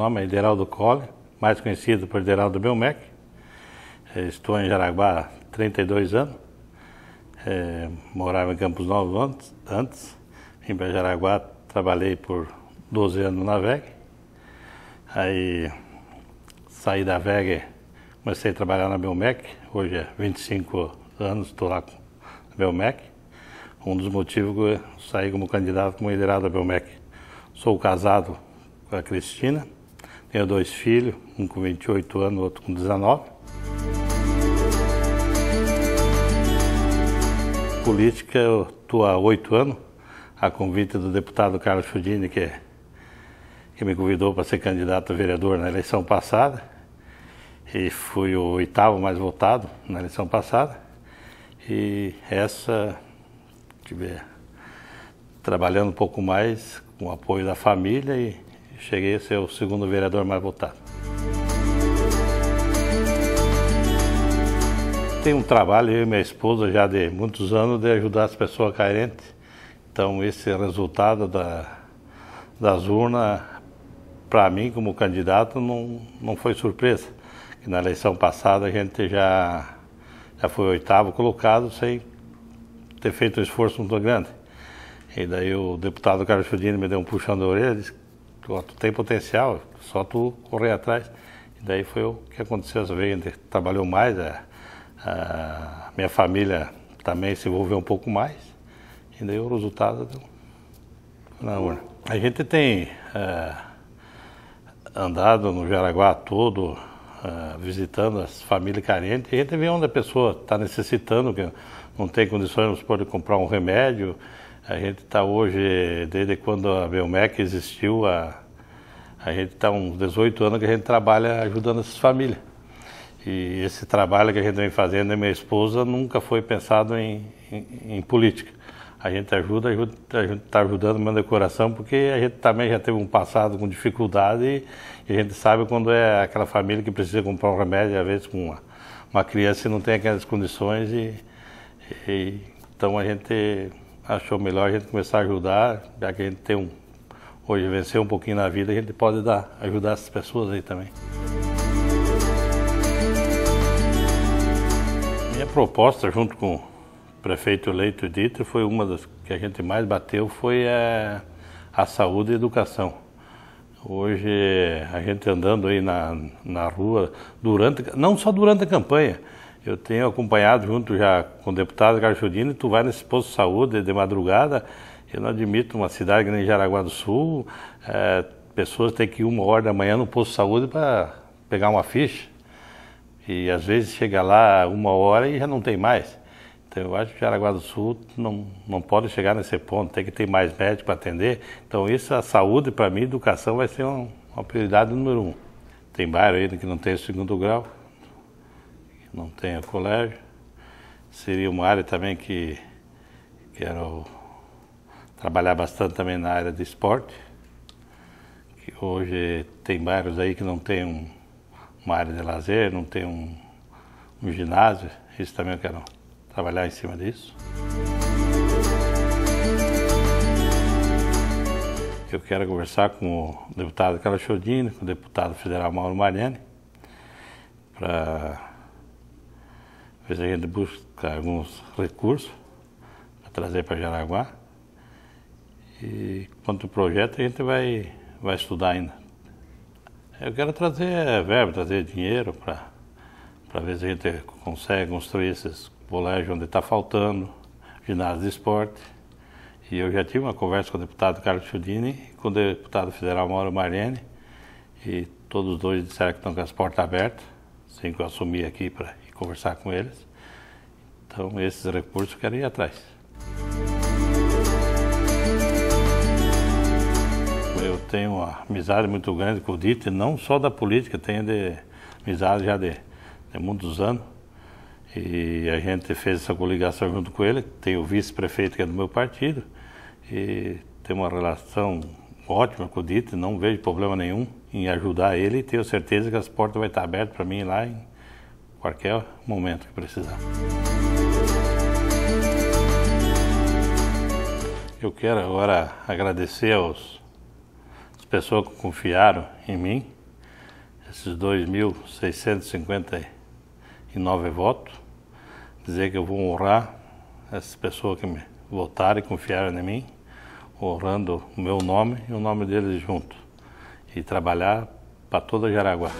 nome é Ideraldo Cole, mais conhecido por Ideraldo Belmec. Eh, estou em Jaraguá há 32 anos. É, morava em Campos Novos antes, antes. Vim para Jaraguá, trabalhei por 12 anos na VEG. Aí saí da VEG, comecei a trabalhar na Belmec. Hoje é 25 anos, estou lá com a Belmec. Um dos motivos que eu saí como candidato como liderado da Belmec. Sou casado com a Cristina tenho dois filhos, um com 28 anos, outro com 19. Política, eu estou há oito anos, a convite do deputado Carlos Fudini, que, que me convidou para ser candidato a vereador na eleição passada. E fui o oitavo mais votado na eleição passada. E essa, tiver trabalhando um pouco mais com o apoio da família e cheguei a ser o segundo vereador mais votado. Tem um trabalho, eu e minha esposa, já de muitos anos, de ajudar as pessoas carentes. Então, esse é resultado da, das urnas, para mim, como candidato, não, não foi surpresa. na eleição passada a gente já, já foi oitavo colocado sem ter feito um esforço muito grande. E daí o deputado Carlos Chodini me deu um puxão da orelha, disse ó, tu tem potencial, só tu correr atrás. E daí foi o que aconteceu. Às vezes a gente trabalhou mais, a, a minha família também se envolveu um pouco mais. E daí o resultado deu na urna. A gente tem é, andado no Jaraguá todo, é, visitando as famílias carentes. E a gente vê onde a pessoa está necessitando, que não tem condições de comprar um remédio. A gente está hoje, desde quando a Belmec existiu, a, a gente está uns 18 anos que a gente trabalha ajudando essas famílias. E esse trabalho que a gente vem fazendo, minha esposa, nunca foi pensado em, em, em política. A gente ajuda, ajuda a gente está ajudando mesmo meu coração, porque a gente também já teve um passado com dificuldade e, e, a gente sabe quando é aquela família que precisa comprar um remédio, às vezes com uma, uma criança e não tem aquelas condições. E, e, então a gente achou melhor a gente começar a ajudar, já que a gente tem um pôde vencer um pouquinho na vida, ele pode dar, ajudar essas pessoas aí também. Minha proposta, junto com o prefeito e Dito, foi uma das que a gente mais bateu, foi a, é, a saúde e a educação. Hoje, a gente andando aí na, na rua, durante, não só durante a campanha, eu tenho acompanhado junto já com o deputado Carlos Judino, tu vai nesse posto de saúde de madrugada eu não admito uma cidade que nem Jaraguá do Sul, é, pessoas têm que ir uma hora da manhã no posto de saúde para pegar uma ficha. E às vezes chega lá uma hora e já não tem mais. Então eu acho que Jaraguá do Sul não, não pode chegar nesse ponto, tem que ter mais médico para atender. Então isso, a saúde para mim, educação vai ser uma prioridade número um. Tem bairro ainda que não tem o segundo grau, não tem o colégio. Seria uma área também que, que era o trabalhar bastante também na área de esporte, que hoje tem bairros aí que não tem um, uma área de lazer, não tem um, um ginásio, isso também eu quero trabalhar em cima disso. Eu quero conversar com o deputado Carlos Chodini, com o deputado federal Mauro Mariani, para ver se a gente busca alguns recursos para trazer para Jaraguá. E quanto ao projeto, a gente vai, vai estudar ainda. Eu quero trazer verba, trazer dinheiro para ver se a gente consegue construir esses colégios onde está faltando, ginásio de esporte. E eu já tive uma conversa com o deputado Carlos Chudini e com o deputado federal Mauro Marlene. E todos dois disseram que estão com as portas abertas, sem que eu assumir aqui para conversar com eles. Então, esses recursos eu quero ir atrás. tenho uma amizade muito grande com o Dieter, não só da política, tenho de, amizade já de, de muitos anos. E a gente fez essa coligação junto com ele, tem o vice-prefeito que é do meu partido, e tem uma relação ótima com o Dieter, não vejo problema nenhum em ajudar ele e tenho certeza que as portas vão estar abertas para mim lá em qualquer momento que precisar. Eu quero agora agradecer aos pessoas que confiaram em mim, esses 2.659 votos, dizer que eu vou honrar essas pessoas que me votaram e confiaram em mim, honrando o meu nome e o nome deles junto, e trabalhar para toda Jaraguá.